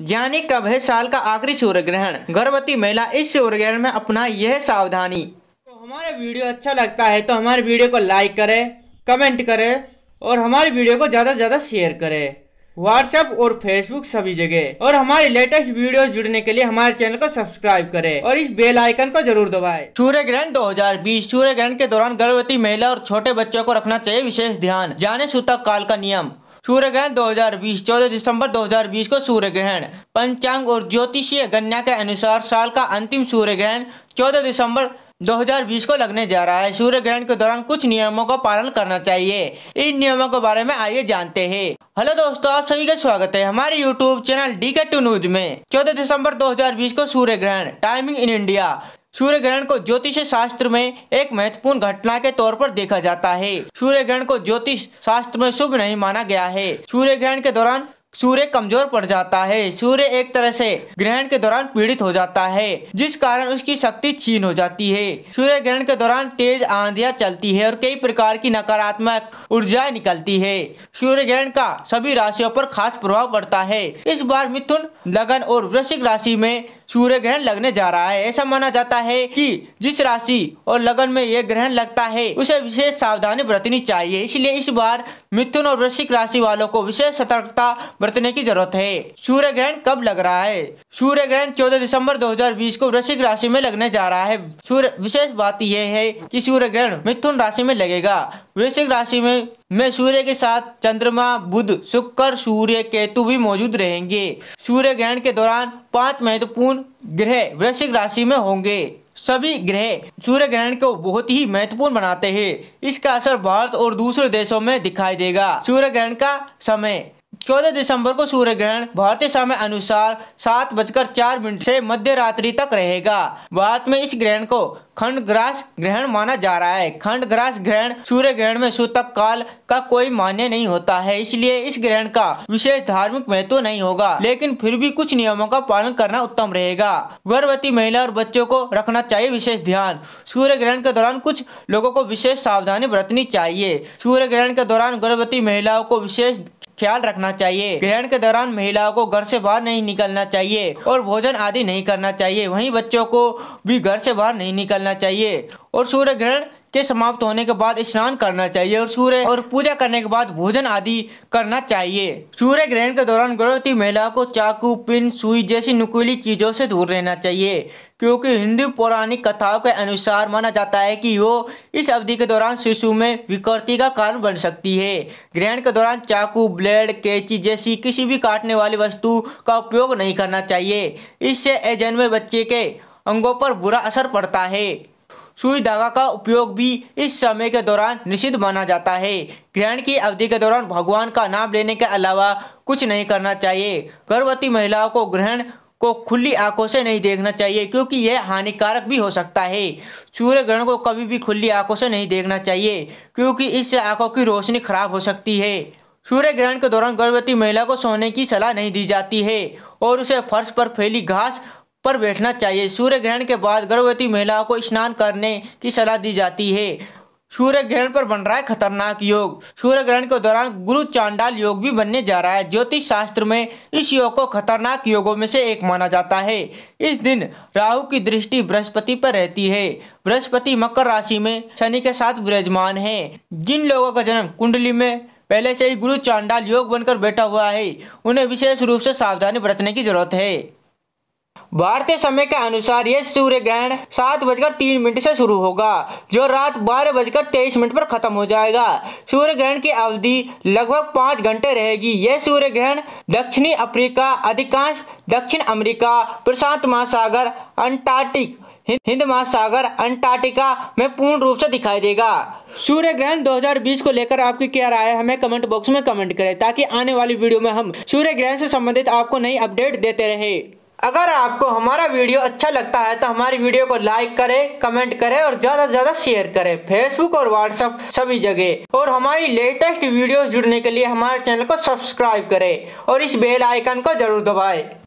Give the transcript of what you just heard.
जाने कब है साल का आखिरी सूर्य ग्रहण गर्भवती महिला इस सूर्य ग्रहण में अपना यह सावधानी तो हमारे वीडियो अच्छा लगता है तो हमारे वीडियो को लाइक करें कमेंट करें और हमारे वीडियो को ज़्यादा से ज़्यादा शेयर करें व्हाट्सएप और फेसबुक सभी जगह और हमारे लेटेस्ट वीडियोस जुड़ने के लिए हमारे चैनल को सब्सक्राइब करें और इस बेल आइकन को जरूर दबाएं। सूर्य ग्रहण 2020 सूर्य ग्रहण के दौरान गर्भवती महिला और छोटे बच्चों को रखना चाहिए विशेष ध्यान जाने सूतक काल का नियम सूर्य ग्रहण 2020 14 दिसंबर 2020 को सूर्य ग्रहण पंचांग और ज्योतिषीय गणना के अनुसार साल का अंतिम सूर्य ग्रहण 14 दिसंबर 2020 को लगने जा रहा है सूर्य ग्रहण के दौरान कुछ नियमों का पालन करना चाहिए इन नियमों के बारे में आइए जानते हैं हेलो दोस्तों आप सभी का स्वागत है हमारे YouTube channel D K two news में 14 दिसंबर 2020 को सूर्य ग्रहण टाइमिंग इन इंडिया सूर्य ग्रहण को ज्योतिष शास्त्र में एक महत्वपूर्ण घटना के तौर पर देखा जाता है सूर्य ग्रहण को ज्योतिष शास्त्र में शुभ नहीं माना गया है सूर्य ग्रहण के दौरान सूर्य कमजोर पड़ जाता है सूर्य एक तरह से ग्रहण के दौरान पीड़ित हो जाता है जिस कारण उसकी शक्ति छीन हो जाती है सूर्य ग्रहण के दौरान तेज आंधियां चलती है और कई प्रकार की नकारात्मक ऊर्जाएं निकलती है सूर्य ग्रहण का सभी राशियों पर खास प्रभाव पड़ता है इस बार मिथुन लगन और वृश्चिक राशि में सूर्य ग्रहण लगने जा रहा है ऐसा माना जाता है कि जिस राशि और लगन में यह ग्रहण लगता है उसे विशेष सावधानी बरतनी चाहिए इसलिए इस बार मिथुन और वृश्चिक राशि वालों को विशेष सतर्कता बरतने की जरूरत है सूर्य ग्रहण कब लग रहा है सूर्य ग्रहण 14 दिसंबर 2020 को वृश्चिक राशि में लगने जा रहा है सूर्य विशेष बात यह है कि सूर्य ग्रहण मिथुन राशि में लगेगा वृश्चिक राशि में में सूर्य के साथ चंद्रमा बुध शुक्र सूर्य केतु भी मौजूद रहेंगे सूर्य ग्रहण के दौरान पांच महत्वपूर्ण ग्रह वृश्चिक राशि में होंगे सभी ग्रह सूर्य ग्रहण को बहुत ही महत्वपूर्ण बनाते हैं इसका असर भारत और दूसरे देशों में दिखाई देगा सूर्य ग्रहण का समय चौदह दिसंबर को सूर्य ग्रहण भारतीय समय अनुसार सात बजकर चार मिनट से मध्य रात्रि तक रहेगा भारत में इस ग्रहण को खंड ग्रास ग्रहण माना जा रहा है खंड ग्रास ग्रहण सूर्य ग्रहण में सूतक काल का कोई मान्य नहीं होता है इसलिए इस ग्रहण का विशेष धार्मिक महत्व नहीं होगा लेकिन फिर भी कुछ नियमों का पालन करना उत्तम रहेगा गर्भवती महिला और बच्चों को रखना चाहिए विशेष ध्यान सूर्य ग्रहण के दौरान कुछ लोगों को विशेष सावधानी बरतनी चाहिए सूर्य ग्रहण के दौरान गर्भवती महिलाओं को विशेष ख्याल रखना चाहिए ग्रहण के दौरान महिलाओं को घर से बाहर नहीं निकलना चाहिए और भोजन आदि नहीं करना चाहिए वहीं बच्चों को भी घर से बाहर नहीं निकलना चाहिए और सूर्य ग्रहण के समाप्त होने के बाद स्नान करना चाहिए और सूर्य और पूजा करने के बाद भोजन आदि करना चाहिए सूर्य ग्रहण के दौरान गर्भवती महिला को चाकू पिन सुई जैसी नुकीली चीजों से दूर रहना चाहिए क्योंकि हिंदू पौराणिक कथाओं के अनुसार माना जाता है कि वो इस अवधि के दौरान शिशु में विकृति का कारण बन सकती है ग्रहण के दौरान चाकू ब्लेड कैची जैसी किसी भी काटने वाली वस्तु का उपयोग नहीं करना चाहिए इससे अजन्मे बच्चे के अंगों पर बुरा असर पड़ता है सुई धागा का उपयोग भी इस समय के दौरान निषिद्ध माना जाता है ग्रहण की अवधि के दौरान भगवान का नाम लेने के अलावा कुछ नहीं करना चाहिए गर्भवती महिलाओं को ग्रहण को खुली आंखों से नहीं देखना चाहिए क्योंकि यह हानिकारक भी हो सकता है सूर्य ग्रहण को कभी भी खुली आंखों से नहीं देखना चाहिए क्योंकि इससे आंखों की रोशनी खराब हो सकती है सूर्य ग्रहण के दौरान गर्भवती महिला को सोने की सलाह नहीं दी जाती है और उसे फर्श पर फैली घास पर बैठना चाहिए सूर्य ग्रहण के बाद गर्भवती महिलाओं को स्नान करने की सलाह दी जाती है सूर्य ग्रहण पर बन रहा है खतरनाक योग सूर्य ग्रहण के दौरान गुरु चांडाल योग भी बनने जा रहा है ज्योतिष शास्त्र में इस योग को खतरनाक योगों में से एक माना जाता है इस दिन राहु की दृष्टि बृहस्पति पर रहती है बृहस्पति मकर राशि में शनि के साथ विराजमान है जिन लोगों का जन्म कुंडली में पहले से ही गुरु चांडाल योग बनकर बैठा हुआ है उन्हें विशेष रूप से सावधानी बरतने की जरूरत है भारतीय समय के अनुसार यह सूर्य ग्रहण सात बजकर तीन मिनट से शुरू होगा जो रात बारह बजकर तेईस मिनट पर खत्म हो जाएगा सूर्य ग्रहण की अवधि लगभग पाँच घंटे रहेगी यह सूर्य ग्रहण दक्षिणी अफ्रीका अधिकांश दक्षिण अमेरिका प्रशांत महासागर अंटार्कटिक हिंद महासागर अंटार्कटिका में पूर्ण रूप से दिखाई देगा सूर्य ग्रहण 2020 को लेकर आपकी क्या राय है हमें कमेंट बॉक्स में कमेंट करें ताकि आने वाली वीडियो में हम सूर्य ग्रहण से संबंधित आपको नई अपडेट देते रहे अगर आपको हमारा वीडियो अच्छा लगता है तो हमारी वीडियो को लाइक करें, कमेंट करें और ज़्यादा से ज़्यादा शेयर करें फेसबुक और व्हाट्सएप सभी जगह और हमारी लेटेस्ट वीडियो जुड़ने के लिए हमारे चैनल को सब्सक्राइब करें और इस बेल आइकन को जरूर दबाएं।